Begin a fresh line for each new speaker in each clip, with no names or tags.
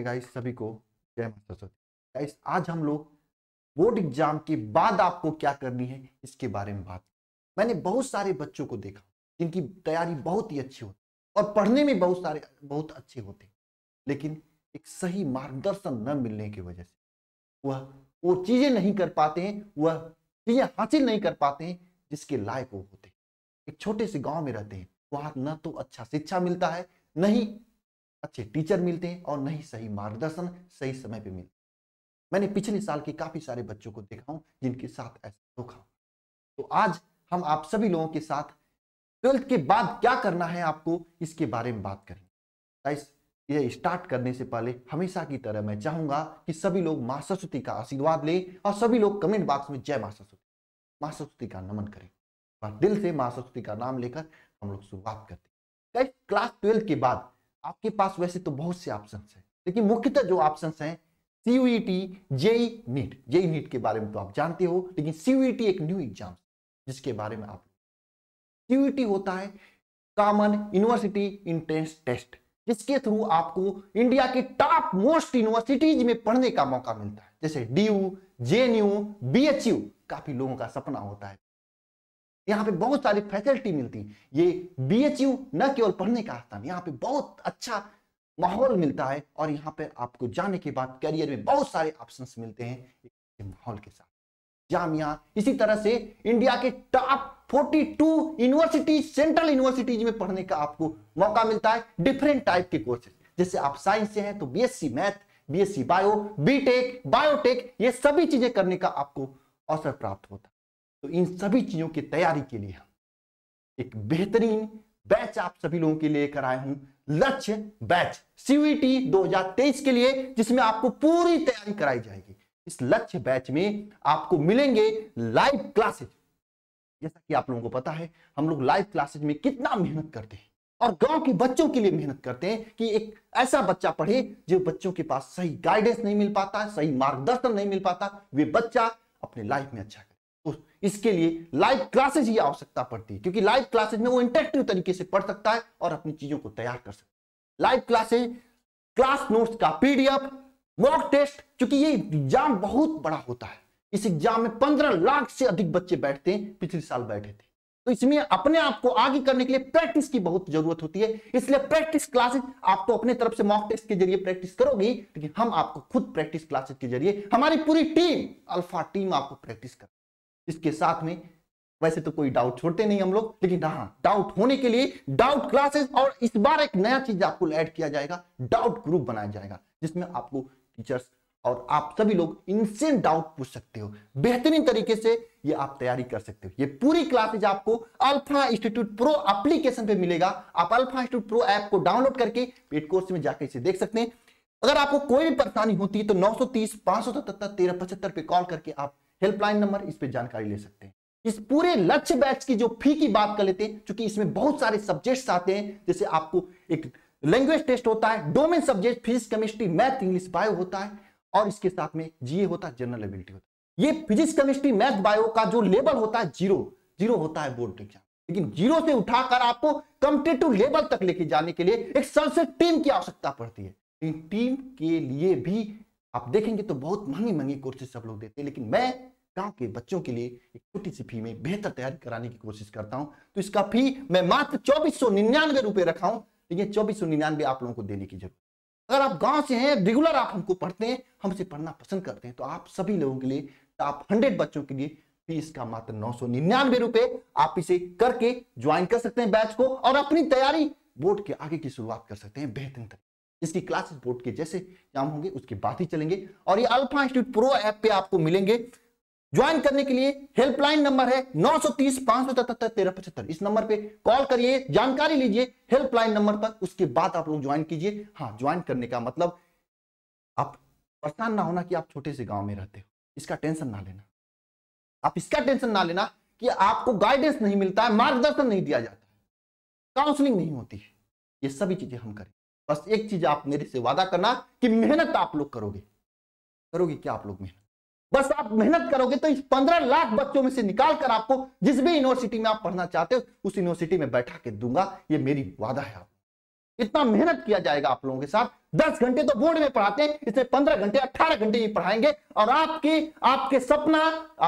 नमस्ते गाइस सभी को जय माता सरस्वती गाइस आज हम लोग बोर्ड एग्जाम के बाद आपको क्या करनी है इसके बारे में बात मैंने बहुत सारे बच्चों को देखा जिनकी तैयारी बहुत ही अच्छी होती और पढ़ने में बहुत सारे बहुत अच्छे होते लेकिन एक सही मार्गदर्शन न मिलने की वजह से वह वो चीज़ें नहीं कर पाते हैं वह चीज़ें हासिल नहीं कर पाते हैं जिसके लायक वो होते एक छोटे से गांव में रहते हैं वहां न तो अच्छा शिक्षा मिलता है नहीं अच्छे टीचर मिलते हैं और नहीं सही मार्गदर्शन सही समय पे मिलते मैंने पिछले साल के काफी सारे बच्चों को देखा हूं जिनके साथ ऐसा धोखा तो आज हम आप सभी लोगों के साथ ट्वेल्थ के बाद क्या करना है आपको इसके बारे में बात करें ये स्टार्ट करने से पहले हमेशा की तरह मैं चाहूंगा कि सभी लोग मां सरस्वती का आशीर्वाद लें और सभी लोग कमेंट बॉक्स में जय मां सरस्वती मां सरस्वती का नमन करें और दिल से माँ सरस्वती का नाम लेकर हम लोग शुरुआत करते हैं क्लास ट्वेल्थ के बाद आपके पास वैसे तो बहुत से ऑप्शन है लेकिन मुख्यतः जो ऑप्शन है CUET JEE NEET JEE NEET के बारे में तो आप जानते हो लेकिन सीयूटी e एक न्यू एग्जाम जिसके बारे में आप सीयूटी e होता है कॉमन यूनिवर्सिटी इंट्रेंस टेस्ट जिसके थ्रू आपको इंडिया के टॉप मोस्ट यूनिवर्सिटीज में पढ़ने का मौका मिलता है जैसे D U J N U B H U काफी लोगों का सपना होता है यहाँ पे बहुत सारी फैकल्टी मिलती ये बी एच यू न केवल पढ़ने का स्थान यहाँ पे बहुत अच्छा माहौल मिलता है और यहाँ पे आपको जाने के बाद करियर में बहुत सारे ऑप्शन मिलते हैं माहौल के साथ जामिया इसी तरह से इंडिया के टॉप 42 यूनिवर्सिटी सेंट्रल यूनिवर्सिटीज में पढ़ने का आपको मौका मिलता है डिफरेंट टाइप के कोर्सेज जैसे आप साइंस से हैं तो BSc math BSc bio BTech biotech ये सभी चीजें करने का आपको अवसर प्राप्त होता है तो इन सभी चीज़ों की तैयारी के लिए एक बेहतरीन बैच आप सभी लोगों के लिए कर आया हूं लक्ष्य बैच सीवीटी 2023 के लिए जिसमें आपको पूरी तैयारी कराई जाएगी इस लक्ष्य बैच में आपको मिलेंगे लाइव क्लासेज जैसा कि आप लोगों को पता है हम लोग लाइव क्लासेज में कितना मेहनत करते हैं और गांव के बच्चों के लिए मेहनत करते हैं कि एक ऐसा बच्चा पढ़े जो बच्चों के पास सही गाइडेंस नहीं मिल पाता सही मार्गदर्शन नहीं मिल पाता वे बच्चा अपने लाइफ में अच्छा इसके लिए लाइव क्लासेज की आवश्यकता पड़ती है क्योंकि लाइव क्लासेज में वो इंटरेक्टिव तरीके से पढ़ सकता है और अपनी चीजों को तैयार कर सकता है लाइव क्लासेज क्लास नोट्स का पीडीएफ मॉक टेस्ट क्योंकि ये एग्जाम बहुत बड़ा होता है इस एग्जाम में पंद्रह लाख से अधिक बच्चे बैठते हैं पिछले साल बैठे थे तो इसमें अपने आप को आगे करने के लिए प्रैक्टिस की बहुत जरूरत होती है इसलिए प्रैक्टिस क्लासेस आप तो अपने तरफ से मॉक टेस्ट के जरिए प्रैक्टिस करोगे लेकिन हम आपको खुद प्रैक्टिस क्लासेस के जरिए हमारी पूरी टीम अल्फा टीम आपको प्रैक्टिस कर इसके साथ में वैसे तो कोई डाउट छोड़ते नहीं हम लोग लेकिन हाँ डाउट होने के लिए डाउट क्लासेस और इस बार एक नया चीज आपको ऐड किया जाएगा डाउट ग्रुप बनाया जाएगा जिसमें आपको टीचर्स और आप सभी लोग इनसे डाउट पूछ सकते हो बेहतरीन तरीके से ये आप तैयारी कर सकते हो ये पूरी क्लासेज आपको अल्फा इंस्टीट्यूट प्रो एप्लीकेशन पे मिलेगा आप अल्फा इंस्टीट्यूट प्रो ऐप को डाउनलोड करके पेड कोर्स में जाकर इसे देख सकते हैं अगर आपको कोई भी परेशानी होती है तो नौ सौ तीस पांच सतहत्तर तेरह पचहत्तर पे कॉल करके आप हेल्पलाइन नंबर इस पर जानकारी ले सकते हैं इस पूरे लक्ष्य बैच की जो फी की बात कर लेते हैं क्योंकि इसमें बहुत सारे सब्जेक्ट्स आते हैं जैसे आपको एक लैंग्वेज टेस्ट होता है domain subject physics chemistry math English bio होता है और इसके साथ में जीए होता है जनरल एबिलिटी होता है ये फिजिक्स केमिस्ट्री मैथ बायो का जो लेवल होता है जीरो जीरो होता है बोर्ड एग्जाम लेकिन जीरो से उठाकर आपको कम्पिटेटिव लेवल तक लेके जाने के लिए एक सबसे टीम की आवश्यकता पड़ती है टीम के लिए भी आप देखेंगे तो बहुत महंगी महंगी कोर्सेज सब लोग देते हैं लेकिन मैं गांव के बच्चों के लिए एक छोटी सी फी में बेहतर तैयारी कराने की कोशिश करता हूं तो इसका फी मैं मात्र चौबीस सौ निन्यानवे रुपए रखा हूं लेकिन चौबीस सौ निन्यानवे आप लोगों को देने की जरूरत अगर आप गांव से हैं रेगुलर आप हमको पढ़ते हैं हमसे पढ़ना पसंद करते हैं तो आप सभी लोगों के लिए टॉप हंड्रेड बच्चों के लिए फीस का मात्र नौ सौ निन्यानवे रुपए आप इसे करके ज्वाइन कर सकते हैं बैच को और अपनी तैयारी बोर्ड के आगे की शुरुआत कर सकते हैं बेहतरीन तरीके इसकी क्लासेस बोर्ड के जैसे काम होंगे उसके बाद ही चलेंगे और ये अल्फा इंस्टीट्यूट प्रो ऐप पे आपको मिलेंगे ज्वाइन करने के लिए हेल्पलाइन नंबर है नौ सौ तीस पांच सौ तेरह पचहत्तर इस नंबर पे कॉल करिए जानकारी लीजिए हेल्पलाइन नंबर पर उसके बाद आप लोग ज्वाइन कीजिए हाँ ज्वाइन करने का मतलब आप परेशान ना होना कि आप छोटे से गांव में रहते हो इसका टेंशन ना लेना आप इसका टेंशन ना लेना कि आपको गाइडेंस नहीं मिलता है मार्गदर्शन नहीं दिया जाता काउंसलिंग नहीं होती है ये सभी चीजें हम करें बस एक चीज आप मेरे से वादा करना कि मेहनत आप लोग करोगे करोगे क्या आप लोग मेहनत बस आप मेहनत करोगे तो इस पंद्रह लाख बच्चों में से निकाल कर आपको जिस भी यूनिवर्सिटी में आप पढ़ना चाहते हो उस यूनिवर्सिटी में बैठा के दूंगा ये मेरी वादा है आप इतना मेहनत किया जाएगा आप लोगों के साथ दस घंटे तो बोर्ड में पढ़ाते हैं इसमें पंद्रह घंटे अट्ठारह घंटे ही पढ़ाएंगे और आपके आपके सपना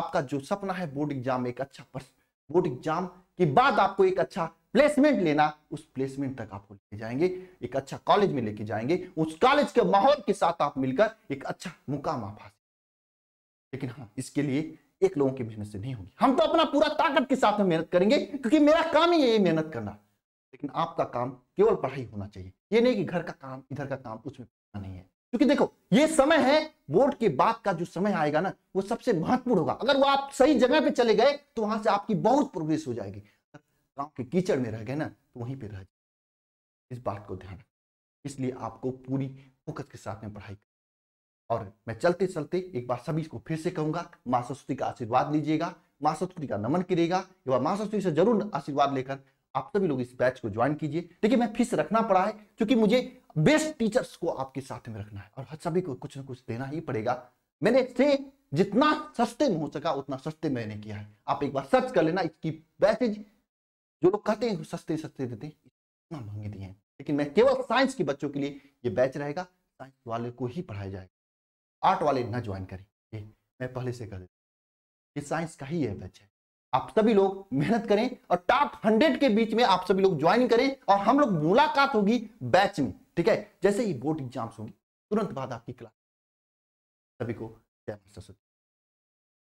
आपका जो सपना है बोर्ड एग्जाम एक अच्छा बोर्ड एग्जाम के बाद आपको एक अच्छा प्लेसमेंट लेना उस प्लेसमेंट तक आपको लेके जाएंगे एक अच्छा कॉलेज में लेके जाएंगे उस कॉलेज के माहौल के साथ आप मिलकर एक अच्छा मुकाम आप हासिल लेकिन हाँ इसके लिए एक लोगों की मेहनत से नहीं होगी हम तो अपना पूरा ताकत के साथ में मेहनत करेंगे क्योंकि मेरा काम ही है मेहनत करना लेकिन आपका काम केवल पढ़ाई होना चाहिए ये नहीं कि घर का काम इधर का काम उसमें नहीं है क्योंकि देखो ये समय है बोर्ड के बाद का जो समय आएगा ना वो सबसे महत्वपूर्ण होगा अगर वो आप सही जगह पे चले गए तो वहां से आपकी बहुत प्रोग्रेस हो जाएगी गांव के कीचड़ में रह गए ना तो वहीं पे रह जाए इस बात को ध्यान इसलिए आपको पूरी फोकस के साथ में पढ़ाई और मैं चलते चलते एक बार सभी को फिर से कहूंगा माँ सरस्वती का आशीर्वाद लीजिएगा माँ सरस्वती का नमन करिएगा या माँ सरस्वती से जरूर आशीर्वाद लेकर आप सभी लोग इस बैच को ज्वाइन कीजिए देखिए मैं फीस रखना पड़ा है क्योंकि मुझे बेस्ट टीचर्स को आपके साथ में रखना है और हर सभी को कुछ ना कुछ देना ही पड़ेगा मैंने से जितना सस्ते में हो सका उतना सस्ते मैंने किया है आप एक बार सर्च कर लेना इसकी बैचेज जो लोग कहते हैं सस्ते सस्ते देते हैं इतना महंगे दिए हैं लेकिन मैं केवल साइंस के बच्चों के लिए ये बैच रहेगा साइंस वाले को ही पढ़ाया जाएगा आर्ट वाले ना ज्वाइन करें ये मैं पहले से कह देता हूँ ये साइंस का ही है बैच है आप सभी लोग मेहनत करें और टॉप हंड्रेड के बीच में आप सभी लोग ज्वाइन करें और हम लोग मुलाकात होगी बैच में ठीक है जैसे ही बोर्ड एग्जाम्स होंगे तुरंत बाद आपकी क्लास सभी को जय मास्टर